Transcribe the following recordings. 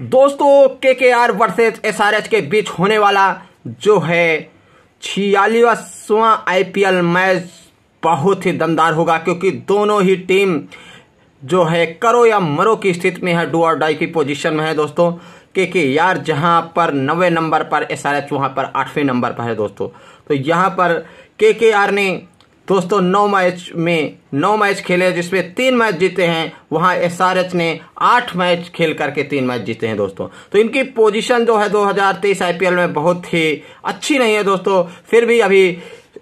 दोस्तों K K R versus S R H के बीच होने वाला जो है छियालीसवां आईपीएल मैच बहुत ही दमदार होगा क्योंकि दोनों ही टीम जो है करो या मरो की स्थिति में है डू और डाई की पोजीशन में है दोस्तों के के यार जहां पर नवे नंबर पर एस आर एच वहां पर आठवें नंबर पर है दोस्तों तो यहां पर के के आर ने दोस्तों नौ मैच में नौ मैच खेले जिसमें तीन मैच जीते हैं वहां एस ने आठ मैच खेल करके तीन मैच जीते हैं दोस्तों तो इनकी पोजीशन जो है 2023 आईपीएल में बहुत ही अच्छी नहीं है दोस्तों फिर भी अभी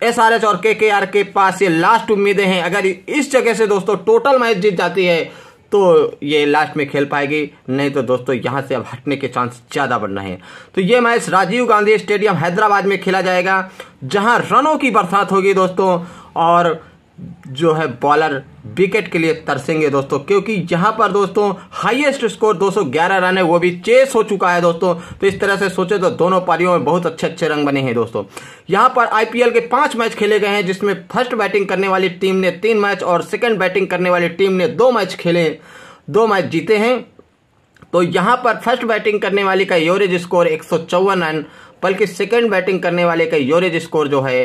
एच और के के पास ये लास्ट उम्मीदें हैं अगर इस जगह से दोस्तों टोटल मैच जीत जाती है तो ये लास्ट में खेल पाएगी नहीं तो दोस्तों यहाँ से अब हटने के चांस ज़्यादा बढ़ रहे हैं तो ये मैच राजीव गांधी स्टेडियम हैदराबाद में खेला जाएगा जहाँ रनों की बरसात होगी दोस्तों और जो है बॉलर विकेट के लिए तरसेंगे दोस्तों क्योंकि यहां पर दोस्तों हाईएस्ट स्कोर 211 रन है वो भी चेस हो चुका है दोस्तों तो इस तरह से सोचे तो दोनों पारियों में बहुत अच्छे अच्छे रंग बने हैं दोस्तों यहां पर आईपीएल के पांच मैच खेले गए हैं जिसमें फर्स्ट बैटिंग करने वाली टीम ने तीन मैच और सेकेंड बैटिंग करने वाली टीम ने दो मैच खेले दो मैच जीते हैं तो यहां पर फर्स्ट बैटिंग करने वाली का एवरेज स्कोर एक रन बल्कि सेकेंड बैटिंग करने वाले का एवरेज स्कोर जो है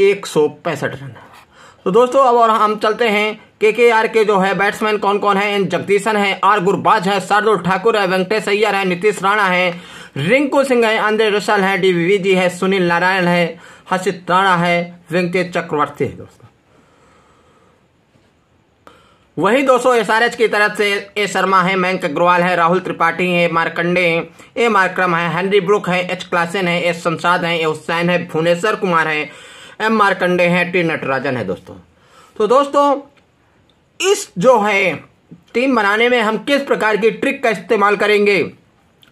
एक रन तो दोस्तों अब और हम चलते हैं के के आर के जो है बैट्समैन कौन कौन है जगदीशन है आर गुरबाज है शार्दुल ठाकुर है वेंकटेश अय्यर है नीतीश राणा है रिंकू सिंह है अंदर रोशल है डी जी है सुनील नारायण है हर्षित राणा है वेंकटेश चक्रवर्ती है दोस्तों वही दोस्तों एस आर एच की तरफ से ए शर्मा है मयंक अग्रवाल है राहुल त्रिपाठी है मारकंडे हैं ए मारक्रम है हेनरी ब्रुक है एच क्लासेन है एस संसाद है ए हुसैन है भुवनेश्वर कुमार है एम मार्कंडे हैं टी नटराजन है दोस्तों तो दोस्तों इस जो है टीम बनाने में हम किस प्रकार की ट्रिक का इस्तेमाल करेंगे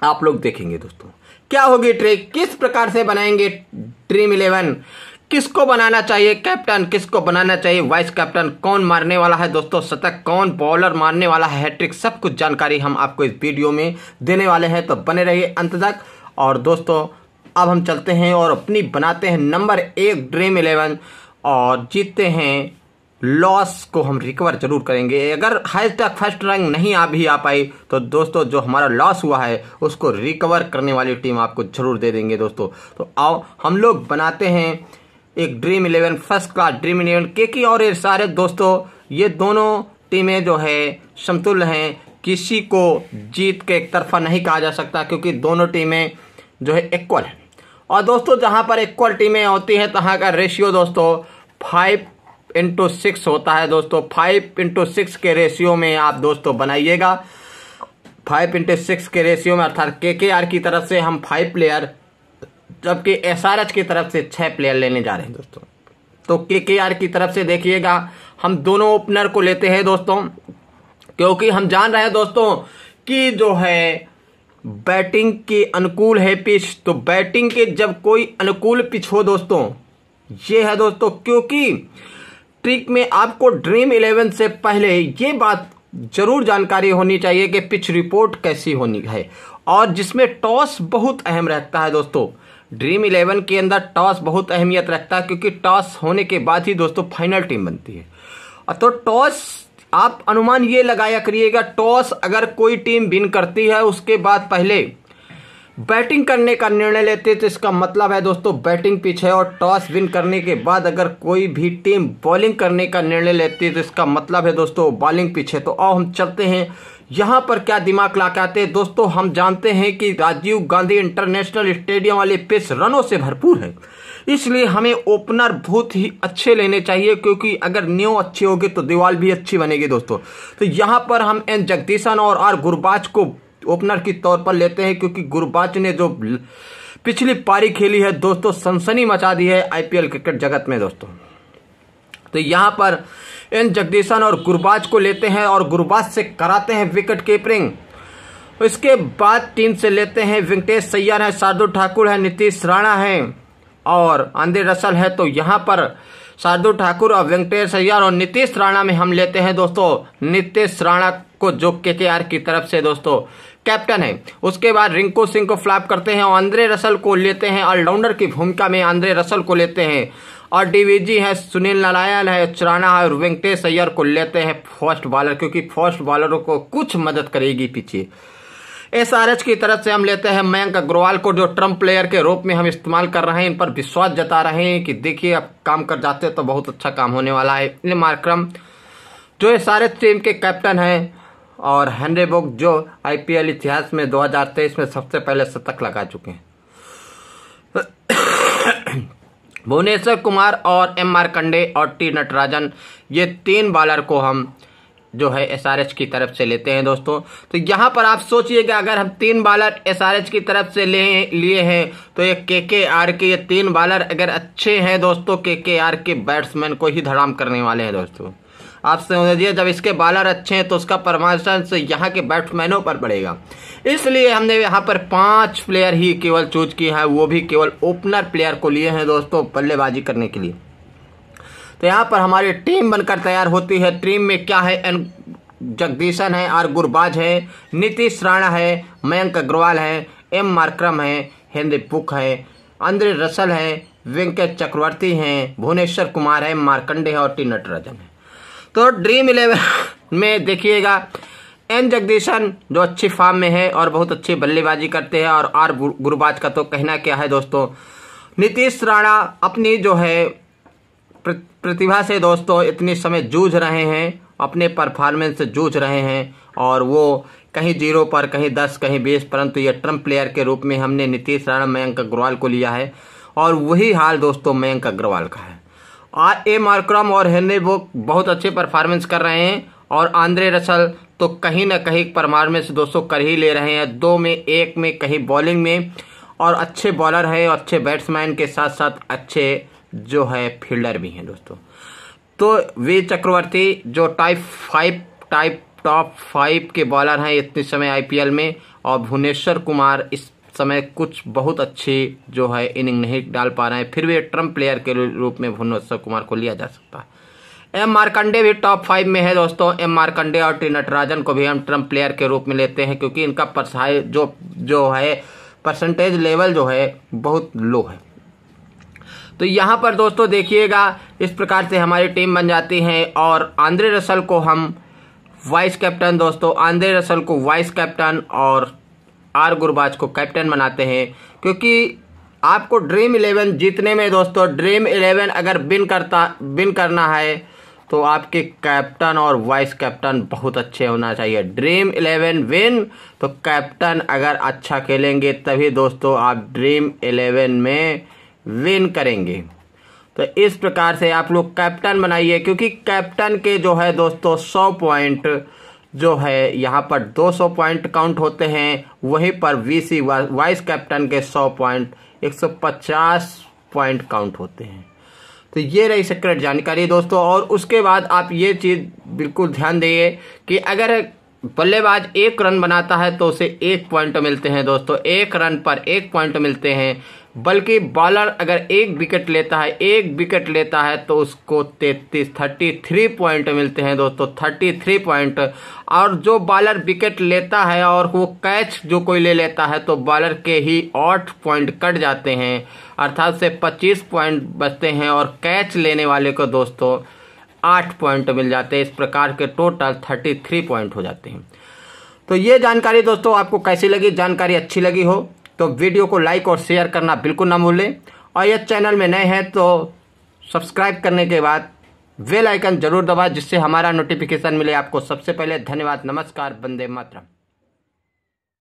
आप लोग देखेंगे दोस्तों क्या होगी ट्रिक किस प्रकार से बनाएंगे ड्रीम इलेवन किसको बनाना चाहिए कैप्टन किसको बनाना चाहिए वाइस कैप्टन कौन मारने वाला है दोस्तों शतक कौन बॉलर मारने वाला है हैट्रिक सब कुछ जानकारी हम आपको इस वीडियो में देने वाले हैं तो बने रहिए अंत तक और दोस्तों अब हम चलते हैं और अपनी बनाते हैं नंबर एक ड्रीम इलेवन और जीतते हैं लॉस को हम रिकवर जरूर करेंगे अगर हाई तक फर्स्ट रैंक नहीं आ भी आ पाई तो दोस्तों जो हमारा लॉस हुआ है उसको रिकवर करने वाली टीम आपको जरूर दे देंगे दोस्तों तो आओ हम लोग बनाते हैं एक Dream Eleven first class Dream Eleven के की और ये सारे दोस्तों ये दोनों टीमें जो है समतुल्य हैं किसी को जीत के एक तरफा नहीं कहा जा सकता क्योंकि दोनों टीमें जो है इक्वल है और दोस्तों जहां पर इक्वल टीमें होती हैं तहां का रेशियो दोस्तों फाइव इंटू सिक्स होता है दोस्तों फाइव इंटू सिक्स के रेशियो में आप दोस्तों बनाइएगा फाइव इंटू सिक्स के रेशियो में अर्थात के के आर की तरफ से हम फाइव प्लेयर जबकि एस आर एच की तरफ से छः प्लेयर लेने जा रहे हैं दोस्तों तो के के आर की तरफ से देखिएगा हम दोनों ओपनर को लेते हैं दोस्तों क्योंकि हम जान रहे हैं दोस्तों कि जो है बैटिंग के अनुकूल है पिच तो बैटिंग के जब कोई अनुकूल पिच हो दोस्तों ये है दोस्तों क्योंकि ट्रिक में आपको ड्रीम इलेवन से पहले ये बात जरूर जानकारी होनी चाहिए कि पिच रिपोर्ट कैसी होनी है और जिसमें टॉस बहुत अहम रहता है दोस्तों ड्रीम इलेवन के अंदर टॉस बहुत अहमियत रखता है क्योंकि टॉस होने के बाद ही दोस्तों फाइनल टीम बनती है तो टॉस आप अनुमान ये लगाया करिएगा टॉस अगर कोई टीम विन करती है उसके बाद पहले बैटिंग करने का निर्णय लेते तो इसका मतलब है दोस्तों बैटिंग पिच है और टॉस विन करने के बाद अगर कोई भी टीम बॉलिंग करने का निर्णय लेती है तो इसका मतलब है दोस्तों बॉलिंग पिच है तो आओ हम चलते हैं यहां पर क्या दिमाग ला आते हैं दोस्तों हम जानते हैं कि राजीव गांधी इंटरनेशनल स्टेडियम वाले पिच रनों से भरपूर है इसलिए हमें ओपनर बहुत ही अच्छे लेने चाहिए क्योंकि अगर न्यू अच्छे होगी तो दीवार भी अच्छी बनेगी दोस्तों तो यहाँ पर हम एन जगदीशन और आर गुरबाज को ओपनर के तौर पर लेते हैं क्योंकि गुरबाज ने जो पिछली पारी खेली है दोस्तों सनसनी मचा दी है आईपीएल क्रिकेट जगत में दोस्तों तो यहाँ पर एन जगदीशन और गुरबाज को लेते हैं और गुरबाज से कराते हैं विकेट कीपरिंग इसके बाद टीम से लेते हैं वेंकटेश सैयर है शार्दुल ठाकुर है नीतीश राणा है और आंदे रसल है तो यहाँ पर साधु ठाकुर और वेंकटेश अय्यर और नीतीश राणा में हम लेते हैं दोस्तों नीतीश राणा को जो के के आर की तरफ से दोस्तों कैप्टन है उसके बाद रिंकू सिंह को फ्लॉप करते हैं और आंद्रे रसल को लेते हैं ऑलराउंडर की भूमिका में आंद्रे रसल को लेते हैं और डीवीजी है सुनील नारायण है चुराना है और वेंकटेश अय्यर को लेते हैं फर्स्ट बॉलर क्योंकि फर्स्ट बॉलरों को कुछ मदद करेगी पीछे एसआरएच की तरफ से हम लेते हैं मयंक अग्रवाल को जो ट्रम्प प्लेयर के रूप में हम इस्तेमाल कर रहे हैं इन पर विश्वास जता रहे हैं कि देखिए अब काम कर जाते तो बहुत अच्छा काम होने वाला है इन मार्क्रम जो एसआरएच टीम के कैप्टन हैं और हेनरी बुक जो आई इतिहास में दो में सबसे पहले शतक लगा चुके हैं भुवनेश्वर कुमार और एम मार्कंडे और टी नटराजन ये तीन बॉलर को हम जो है एस की तरफ से लेते हैं दोस्तों तो यहाँ पर आप कि अगर हम तीन बॉलर एस की तरफ से ले लिए हैं तो ये के के आर के ये तीन बॉलर अगर अच्छे हैं दोस्तों के के आर के बैट्समैन को ही धड़ाम करने वाले हैं दोस्तों आप समझिए जब इसके बॉलर अच्छे हैं तो उसका परफॉर्मेंस यहाँ के बैट्समैनों पर पड़ेगा इसलिए हमने यहाँ पर पांच प्लेयर ही केवल चूज किया है वो भी केवल ओपनर प्लेयर को लिए हैं दोस्तों बल्लेबाजी करने के लिए तो यहाँ पर हमारी टीम बनकर तैयार होती है टीम में क्या है एन जगदीशन है आर गुरबाज है नीतीश राणा है मयंक अग्रवाल है एम मार्क्रम है हेनरी पुक है अंद्रे रसल है वेंकट चक्रवर्ती हैं भुवनेश्वर कुमार है मार्कंडे है और टी नटराजन है तो ड्रीम इलेवन में देखिएगा एन जगदीशन जो अच्छी फॉर्म में है और बहुत अच्छी बल्लेबाजी करते हैं और आर गुरबाज का तो कहना क्या है दोस्तों नीतीश राणा अपनी जो है प्रतिभा से दोस्तों इतने समय जूझ रहे हैं अपने परफॉर्मेंस से जूझ रहे हैं और वो कहीं जीरो पर कहीं दस कहीं बीस परंतु ये ट्रम्प प्लेयर के रूप में हमने नीतीश राणा मयंक अग्रवाल को लिया है और वही हाल दोस्तों मयंक अग्रवाल का है आ ए मार्क्रम और हेनरी वो बहुत अच्छे परफॉर्मेंस कर रहे हैं और आंद्रे रसल तो कहीं ना कहीं परफॉर्मेंस दोस्तों कर ही ले रहे हैं दो में एक में कहीं बॉलिंग में और अच्छे बॉलर हैं और अच्छे बैट्समैन के साथ साथ अच्छे जो है फील्डर भी हैं दोस्तों तो वे चक्रवर्ती जो type five type top five के बॉलर हैं इतने समय आईपीएल में और भुवनेश्वर कुमार इस समय कुछ बहुत अच्छी जो है इनिंग नहीं डाल पा रहे हैं फिर भी ट्रम्प प्लेयर के रूप में भुवनेश्वर कुमार को लिया जा सकता है एम मार्कंडे भी टॉप फाइव में है दोस्तों एम मार्कंडे और टी नटराजन को भी हम ट्रम्प प्लेयर के रूप में लेते हैं क्योंकि इनका परसाई जो जो है परसेंटेज लेवल जो है बहुत लो है तो यहाँ पर दोस्तों देखिएगा इस प्रकार से हमारी टीम बन जाती है और आंद्रे रसल को हम वाइस कैप्टन दोस्तों आंद्रे रसल को वाइस कैप्टन और आर गुरबाज को कैप्टन बनाते हैं क्योंकि आपको ड्रीम इलेवन जीतने में दोस्तों ड्रीम इलेवन अगर बिन करता बिन करना है तो आपके कैप्टन और वाइस कैप्टन बहुत अच्छे होना चाहिए ड्रीम इलेवन विन तो कैप्टन अगर अच्छा खेलेंगे तभी दोस्तों आप ड्रीम इलेवन में विन करेंगे तो इस प्रकार से आप लोग कैप्टन बनाइए क्योंकि कैप्टन के जो है दोस्तों सौ पॉइंट जो है यहाँ पर 200 पॉइंट काउंट होते हैं वहीं पर वीसी वाइस कैप्टन के 100 पॉइंट 150 पॉइंट काउंट होते हैं तो ये रही सीक्रेट जानकारी दोस्तों और उसके बाद आप ये चीज़ बिल्कुल ध्यान दिए कि अगर बल्लेबाज एक रन बनाता है तो उसे एक पॉइंट मिलते हैं दोस्तों एक रन पर एक पॉइंट मिलते हैं बल्कि बॉलर अगर एक विकेट लेता है एक विकेट लेता है तो उसको तैतीस थर्टी थ्री पॉइंट मिलते हैं दोस्तों थर्टी थ्री पॉइंट और जो बॉलर विकेट लेता है और वो कैच जो कोई ले लेता है तो बॉलर के ही आठ पॉइंट कट जाते हैं अर्थात से पच्चीस पॉइंट बचते हैं और कैच लेने वाले को दोस्तों आठ पॉइंट मिल जाते हैं इस प्रकार के टोटल थर्टी थ्री पॉइंट हो जाते हैं तो ये जानकारी दोस्तों आपको कैसी लगी जानकारी अच्छी लगी हो तो वीडियो को लाइक और शेयर करना बिल्कुल ना भूलें और यह चैनल में नए हैं तो सब्सक्राइब करने के बाद वेल आइकन जरूर दबाएं जिससे हमारा नोटिफिकेशन मिले आपको सबसे पहले धन्यवाद नमस्कार वंदे मातरम